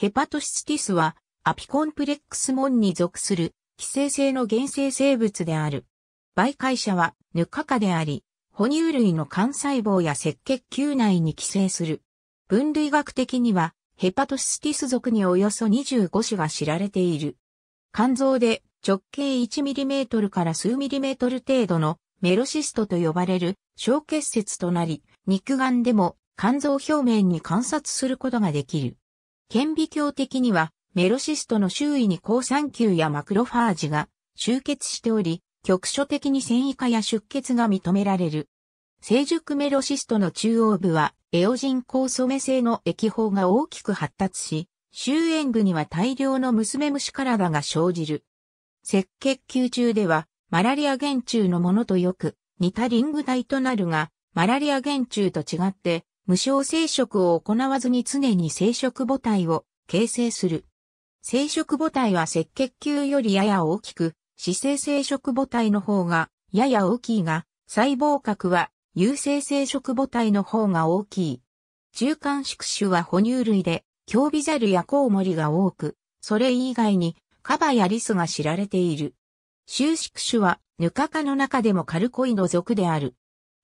ヘパトシティスはアピコンプレックス門に属する寄生性の原生生物である。媒介者はヌカカであり、哺乳類の肝細胞や赤血球内に寄生する。分類学的にはヘパトシティス属におよそ25種が知られている。肝臓で直径 1mm から数 mm 程度のメロシストと呼ばれる小結節となり、肉眼でも肝臓表面に観察することができる。顕微鏡的には、メロシストの周囲に抗酸球やマクロファージが集結しており、局所的に繊維化や出血が認められる。成熟メロシストの中央部は、エオジン酵素メ性の液胞が大きく発達し、周縁部には大量の娘虫体が生じる。赤血球中では、マラリア原虫のものとよく似たリング体となるが、マラリア原虫と違って、無償生殖を行わずに常に生殖母体を形成する。生殖母体は赤血球よりやや大きく、姿勢生殖母体の方がやや大きいが、細胞核は有性生殖母体の方が大きい。中間宿主は哺乳類で、強ビザルやコウモリが多く、それ以外にカバやリスが知られている。収縮種はヌカ科の中でもカルコイド属である。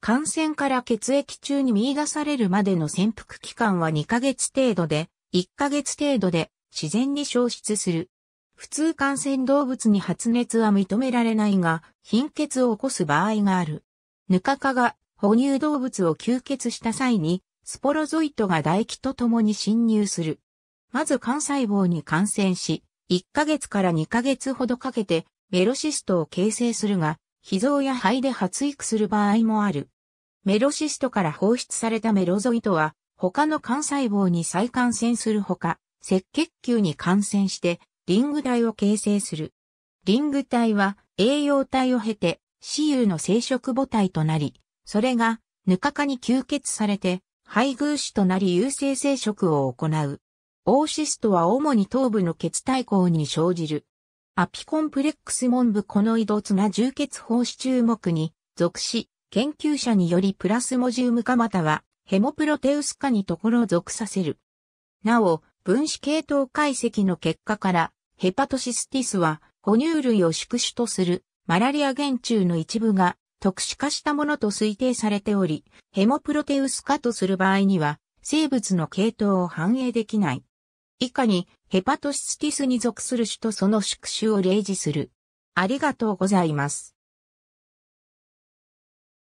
感染から血液中に見出されるまでの潜伏期間は2ヶ月程度で、1ヶ月程度で自然に消失する。普通感染動物に発熱は認められないが、貧血を起こす場合がある。ヌカカが哺乳動物を吸血した際に、スポロゾイトが唾液と共に侵入する。まず幹細胞に感染し、1ヶ月から2ヶ月ほどかけて、ベロシストを形成するが、脾臓や肺で発育する場合もある。メロシストから放出されたメロゾイトは、他の幹細胞に再感染するほか、赤血球に感染して、リング体を形成する。リング体は栄養体を経て、死有の生殖母体となり、それが、ヌカカに吸血されて、配偶子となり有性生殖を行う。オーシストは主に頭部の血体孔に生じる。アピコンプレックス門部コノイドツが充血胞子注目に属し、研究者によりプラスモジウムかまたはヘモプロテウス化にところを属させる。なお、分子系統解析の結果から、ヘパトシスティスは、哺乳類を宿主とする、マラリア原虫の一部が、特殊化したものと推定されており、ヘモプロテウス化とする場合には、生物の系統を反映できない。以下に、ヘパトシスティスに属する種とその宿主を例示する。ありがとうございます。